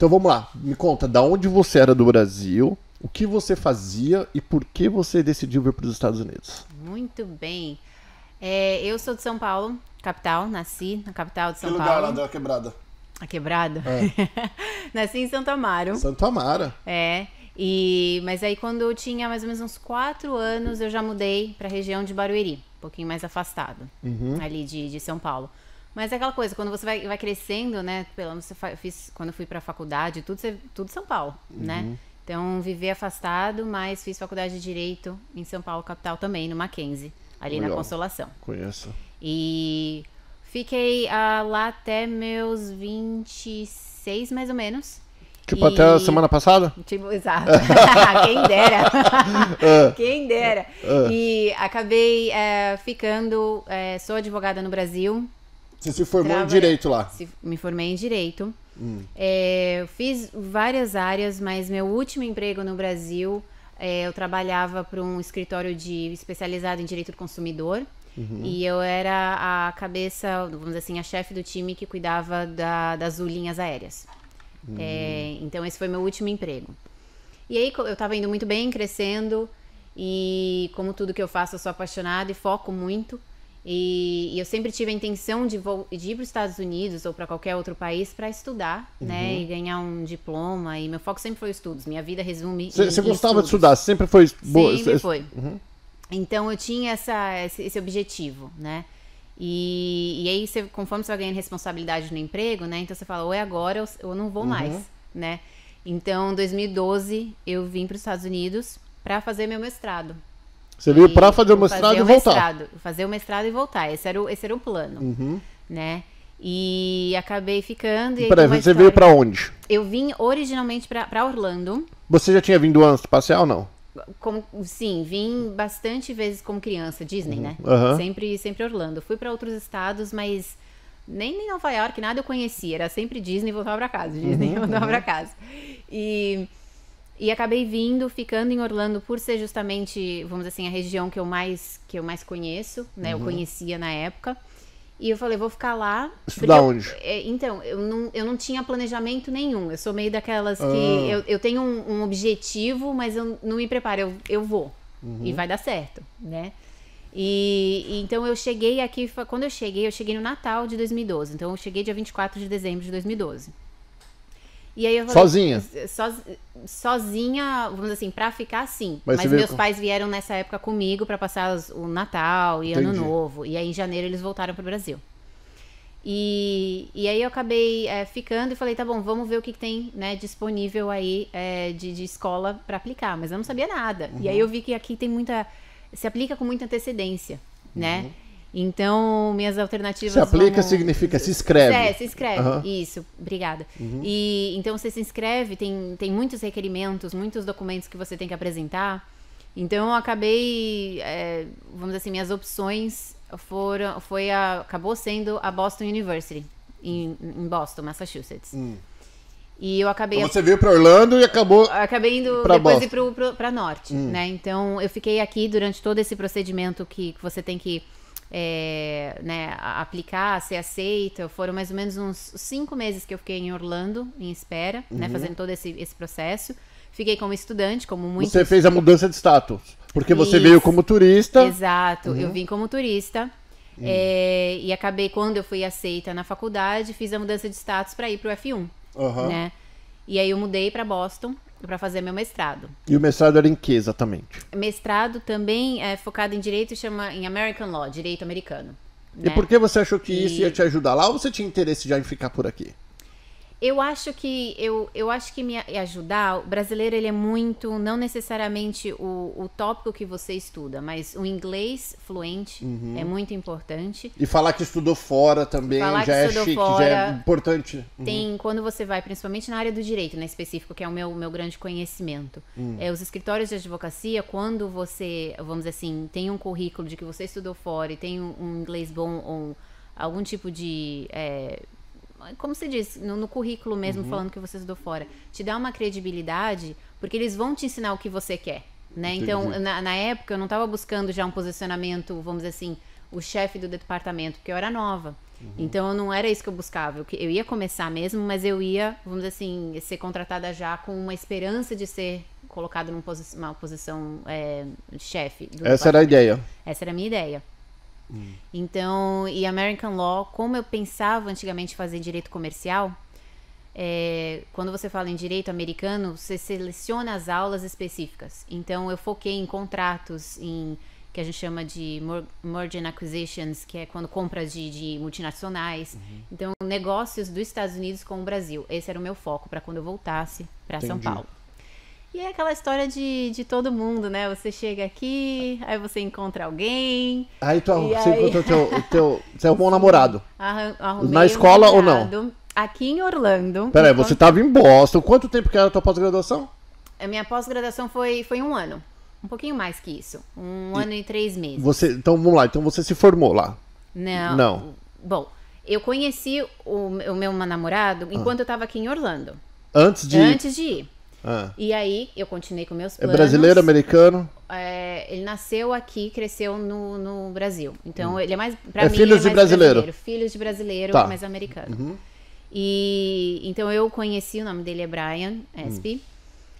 Então vamos lá, me conta, da onde você era do Brasil, o que você fazia e por que você decidiu vir para os Estados Unidos? Muito bem. É, eu sou de São Paulo, capital, nasci na capital de São que Paulo. Que lugar lá a Quebrada? A Quebrada? É. nasci em Santo Amaro. Santo Amaro. É. E, mas aí quando eu tinha mais ou menos uns quatro anos, eu já mudei para a região de Barueri, um pouquinho mais afastado, uhum. ali de, de São Paulo. Mas é aquela coisa, quando você vai, vai crescendo, né? Pelo menos eu fiz, quando eu fui pra faculdade, tudo, tudo São Paulo, né? uhum. né? Então, vivi afastado, mas fiz faculdade de Direito em São Paulo, capital também, no Mackenzie, ali Legal. na Consolação. Conheço. E fiquei ah, lá até meus 26, mais ou menos. Tipo, e... até a semana passada? Tipo, exato. Quem dera. Ah. Quem dera. Ah. E acabei eh, ficando. Eh, sou advogada no Brasil. Você se formou em direito lá? Se, me formei em direito. Hum. É, fiz várias áreas, mas meu último emprego no Brasil, é, eu trabalhava para um escritório de especializado em direito do consumidor. Uhum. E eu era a cabeça, vamos dizer assim, a chefe do time que cuidava da, das linhas aéreas. Uhum. É, então, esse foi meu último emprego. E aí, eu estava indo muito bem, crescendo. E como tudo que eu faço, eu sou apaixonada e foco muito. E, e, eu sempre tive a intenção de, de ir para os Estados Unidos ou para qualquer outro país para estudar, né, uhum. né? E ganhar um diploma. E meu foco sempre foi estudos. Minha vida resume. Você gostava estudos. de estudar? Sempre foi boa? Sempre foi. Uhum. Então eu tinha essa, esse, esse objetivo, né? E, e aí, você, conforme você vai ganhando responsabilidade no emprego, né? Então você fala, ou é agora ou, não vou uhum. mais, né? Então, em 2012, eu vim para os Estados Unidos para fazer meu mestrado. Você veio para fazer o mestrado fazer e voltar. Mestrado, fazer o mestrado e voltar. Esse era o, esse era o plano, uhum. né? E acabei ficando. E Peraí, você história. veio para onde? Eu vim originalmente para Orlando. Você já tinha vindo antes passear ou não? Como, sim, vim bastante vezes como criança, Disney, uhum. né? Uhum. Sempre, sempre Orlando. Fui para outros estados, mas nem em Nova York, nada eu conhecia. Era sempre Disney e voltava para casa. Disney e uhum, voltava para uhum. casa. E e acabei vindo, ficando em Orlando por ser justamente, vamos dizer assim, a região que eu mais que eu mais conheço, né? Uhum. Eu conhecia na época. E eu falei, vou ficar lá. Estudar onde? Eu, é, então, eu não, eu não tinha planejamento nenhum. Eu sou meio daquelas ah. que. Eu, eu tenho um, um, objetivo, mas eu não me preparo. Eu, eu vou. Uhum. E vai dar certo, né? E, e, então eu cheguei aqui. Quando eu cheguei, eu cheguei no Natal de 2012. Então eu cheguei dia 24 de dezembro de 2012. E aí eu falei, sozinha? So, sozinha, vamos dizer assim, pra ficar sim. Mas, Mas meus pais vieram nessa época comigo para passar o Natal e Entendi. Ano Novo. E aí em janeiro eles voltaram pro Brasil. E, e aí eu acabei é, ficando e falei, tá bom, vamos ver o que, que tem né, disponível aí é, de, de, escola para aplicar. Mas eu não sabia nada. Uhum. E aí uhum. eu vi que aqui tem muita. se aplica com muita antecedência, né? uhum. né? Então, minhas alternativas. Se aplica vão... significa se inscreve. É, se inscreve. Uhum. Isso, obrigada. Uhum. E então você se inscreve, tem, tem muitos requerimentos, muitos documentos que você tem que apresentar. Então eu acabei, é, vamos dizer assim, minhas opções foram, foi a, acabou sendo a Boston University em, em Boston, Massachusetts. Hum. E eu acabei. Então você veio para Orlando e acabou. Acabei indo pra depois ir para norte, hum. né? Então eu fiquei aqui durante todo esse procedimento que, que você tem que é, né, aplicar, ser aceita. Foram mais ou menos uns cinco meses que eu fiquei em Orlando, em espera, né, uhum. né, fazendo todo esse, esse processo. Fiquei como estudante, como muito. Você fez a mudança de status. Porque você veio como turista. Exato, uhum. eu vim como turista. Uhum. É, e acabei, quando eu fui aceita na faculdade, fiz a mudança de status para ir para o F1. Né? E aí eu mudei para Boston para fazer meu mestrado. E o mestrado era em que exatamente? Mestrado também é focado em direito, chama em American Law, direito americano. Né? E por que você achou que e... isso ia te ajudar lá ou você tinha interesse já em ficar por aqui? Eu acho que eu, eu acho que me ajudar, o brasileiro ele é muito, não necessariamente o, o tópico que você estuda, mas o inglês fluente uhum. é muito importante. E falar que estudou fora também falar já é chique, fora, já é importante. Uhum. Tem quando você vai, principalmente na área do direito, né, específico, que é o meu, meu grande conhecimento. Uhum. É, os escritórios de advocacia, quando você, vamos dizer assim, tem um currículo de que você estudou fora e tem um, um inglês bom ou algum tipo de. É, como se diz, no, no currículo mesmo, uhum. falando que você estudou fora, te dá uma credibilidade, porque eles vão te ensinar o que você quer. Né? Então, na, na, época, eu não estava buscando já um posicionamento, vamos dizer assim, o chefe do departamento, porque eu era nova. Uhum. Então, não era isso que eu buscava. Eu, eu ia começar mesmo, mas eu ia, vamos dizer assim, ser contratada já com uma esperança de ser colocado numa posi uma posição é, chefe. Essa era a ideia. Essa era a minha ideia. Então, e American Law, como eu pensava antigamente fazer direito comercial, é, quando você fala em direito americano, você seleciona as aulas específicas. Então, eu foquei em contratos, em que a gente chama de merger and acquisitions, que é quando compras de, de multinacionais. Uhum. Então, negócios dos Estados Unidos com o Brasil. Esse era o meu foco para quando eu voltasse para São Paulo. E é aquela história de, de todo mundo, né? Você chega aqui, aí você encontra alguém. Aí tu então, você aí... encontra o teu, o teu. Você arrumou é um namorado. Arrumei Na escola um ou não? Aqui em Orlando. Peraí, você estava em Boston. Quanto tempo que era a tua pós-graduação? A minha pós-graduação foi, foi um ano. Um pouquinho mais que isso. Um ano e, três meses. Você, então vamos lá, então você se formou lá. Não. Não. Bom, eu conheci o, o meu namorado ah. enquanto ah. eu estava aqui em Orlando. Antes de. Antes de ir. Ah. E aí eu continuei com meus planos. É brasileiro, americano? É, ele nasceu aqui, cresceu no, no Brasil. Então hum. ele é mais pra é mim filhos é de brasileiro. brasileiro. Filhos de brasileiro, tá. mas americano. Uhum. E então eu conheci o nome dele é Brian Espy. Hum.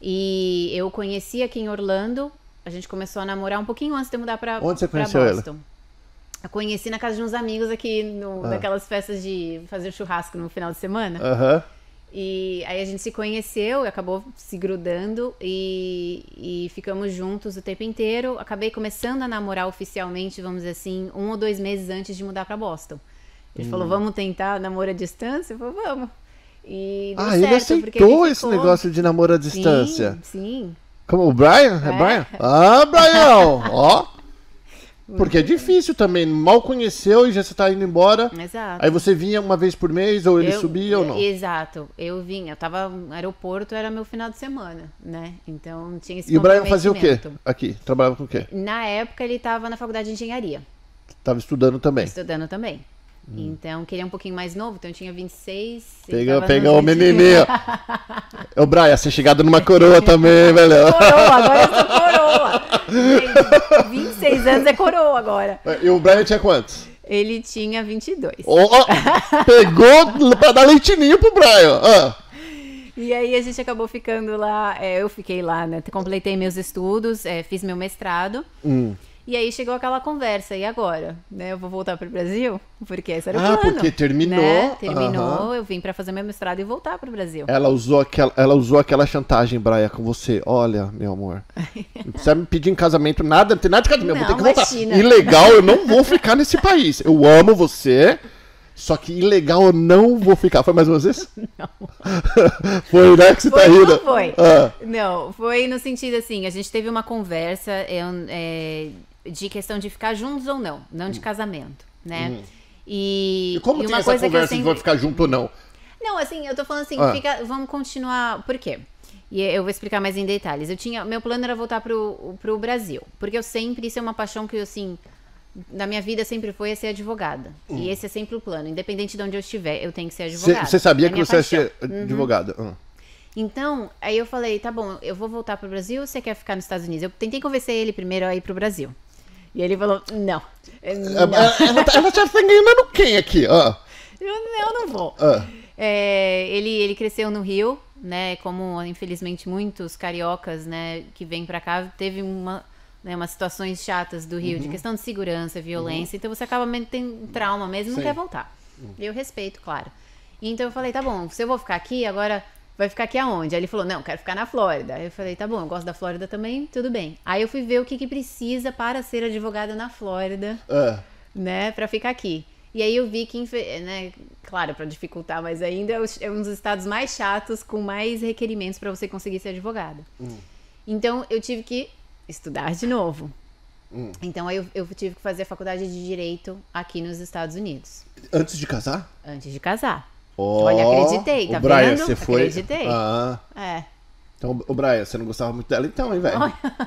E eu conheci aqui em Orlando. A gente começou a namorar um pouquinho antes de mudar para Onde você conheceu Boston. Ela? Eu conheci na casa de uns amigos aqui, no, ah. naquelas festas de fazer churrasco no final de semana. Aham. Uhum. E aí a gente se conheceu, e acabou se grudando e, e ficamos juntos o tempo inteiro. Acabei começando a namorar oficialmente, vamos dizer assim, um ou dois meses antes de mudar para Boston. Ele hum. falou, vamos tentar namoro à distância? Eu falei, vamos. E deu ah, certo, ele aceitou ele esse negócio de namoro à distância? Sim, sim. Como o Brian? É, é Brian? Ah, Brian! Ó! Porque é difícil também, mal conheceu e já você está indo embora. Exato. Aí você vinha uma vez por mês, ou ele eu, subia ou não? Exato, eu vinha, eu no aeroporto, era meu final de semana, né? Então tinha esse E o Brian fazia o quê? Aqui, trabalhava com o quê? Na época ele estava na faculdade de engenharia. Estava estudando também. Estudando também. Hum. Então, queria é um pouquinho mais novo, então eu tinha 26. Pegou, pegou o menininho. Ô, Brian, você é chegado numa coroa também, velho. Coroa, agora eu sou coroa. 10 anos é coroa agora. E o Brian tinha quantos? Ele tinha 22. Oh, oh, pegou pra dar leitinho pro Brian. Ah. E aí a gente acabou ficando lá, é, eu fiquei lá, né? Completei meus estudos, é, fiz meu mestrado. Hum. E aí chegou aquela conversa, e agora? Né, eu vou voltar para o Brasil? Porque esse era o ah, plano. Ah, porque terminou. Né? Terminou, eu vim para fazer meu mestrado e voltar para o Brasil. Ela usou, aquela, ela usou aquela chantagem, Braia, com você. Olha, meu amor, não precisa me pedir em casamento nada, não tem nada de casamento, não, vou ter que voltar. Ilegal, eu não vou ficar nesse país. Eu amo você, só que ilegal eu não vou ficar. Foi mais uma vez? Não. foi, né? Que você tá foi, tá rindo. Não foi. Ah. Não, foi no sentido assim: a gente teve uma conversa. Eu, é, de questão de ficar juntos ou não, não de hum. casamento, né? Uhum. E, e, como e tem essa conversa sempre... de vão ficar junto ou não? Não, assim, eu tô falando assim, ah. fica, vamos continuar, por quê? E eu vou explicar mais em detalhes. Eu tinha, meu plano era voltar pro, pro Brasil, porque eu sempre, isso é uma paixão que eu, assim, na minha vida sempre foi ser advogada. Uhum. E hum. esse é sempre o plano, independente de onde eu estiver, eu tenho que ser advogada. Você sabia é que você ia ser uhum. advogada? Uhum. Então, aí eu falei, tá bom, eu vou voltar pro Brasil, você quer ficar nos Estados Unidos? Eu tentei convencer ele primeiro a ir pro Brasil. E ele falou: não. É, não. É, ela, ela já tá, está enganando quem aqui? Ah. Eu, eu, não vou. Ah. É, ele, ele cresceu no Rio, né? Como infelizmente muitos cariocas, né, que vêm para cá, teve uma. Né, umas situações chatas do Rio, uhum. de questão de segurança, violência, uhum. então você acaba tendo um trauma mesmo e não quer voltar. Uhum. Eu respeito, claro. Então eu falei, tá bom, se eu vou ficar aqui, agora vai ficar aqui aonde? Aí ele falou, não, quero ficar na Flórida. Aí eu falei, tá bom, eu gosto da Flórida também, tudo bem. Aí eu fui ver o que, que precisa para ser advogada na Flórida, uh. né, para ficar aqui. E aí eu vi que, né, claro, para dificultar mais ainda, é um dos estados mais chatos, com mais requerimentos para você conseguir ser advogada. Hum. Então eu tive que estudar de novo. Hum. Então aí eu, eu, tive que fazer a faculdade de direito aqui nos Estados Unidos. Antes de casar? Antes de casar. Oh, Olha, acreditei, tá o Brian, vendo? Você foi... Acreditei. Ah. É. Então, o Brian, você não gostava muito dela então, hein, velho?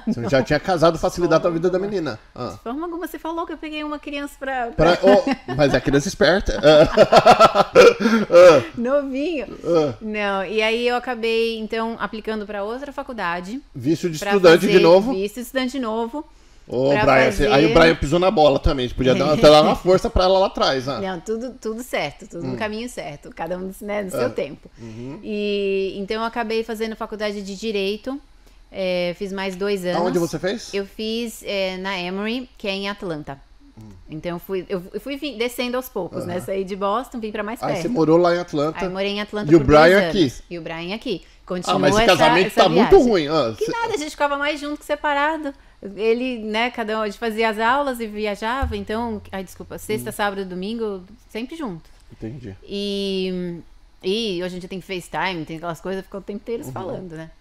Você não. já tinha casado facilitado a vida da menina. Ah. De forma alguma, você falou que eu peguei uma criança pra... pra... pra oh, mas é criança esperta. Ah. Ah. Novinho. Ah. não, e aí eu acabei, então, aplicando pra outra faculdade. Visto de estudante de novo. Visto de estudante de novo. Ô, Brian, fazer... aí o Brian pisou na bola também. gente podia dar uma, dar uma força para ela lá atrás, né? Não, tudo, tudo certo, tudo hum. no caminho certo. Cada um né, no seu ah. tempo. Uhum. E então eu acabei fazendo faculdade de Direito. É, fiz mais dois anos. Aonde você fez? Eu fiz é, na Emory, que é em Atlanta. Hum. Então eu fui, eu fui descendo aos poucos, uhum. né? Saí de Boston, vim para mais perto. Aí você morou lá em Atlanta. Aí morei em Atlanta. E o Brian aqui. E o Brian aqui. Continua ah, mas esse casamento essa, essa tá viagem. muito ruim. Ah, que cê... nada, a gente ficava mais junto que separado ele, né, cada um, a gente fazia as aulas e viajava, então, ai, desculpa, sexta, hum. sábado, domingo, sempre junto. Entendi. E, e hoje a gente tem FaceTime, tem aquelas coisas, fica o tempo inteiro uhum. falando, né?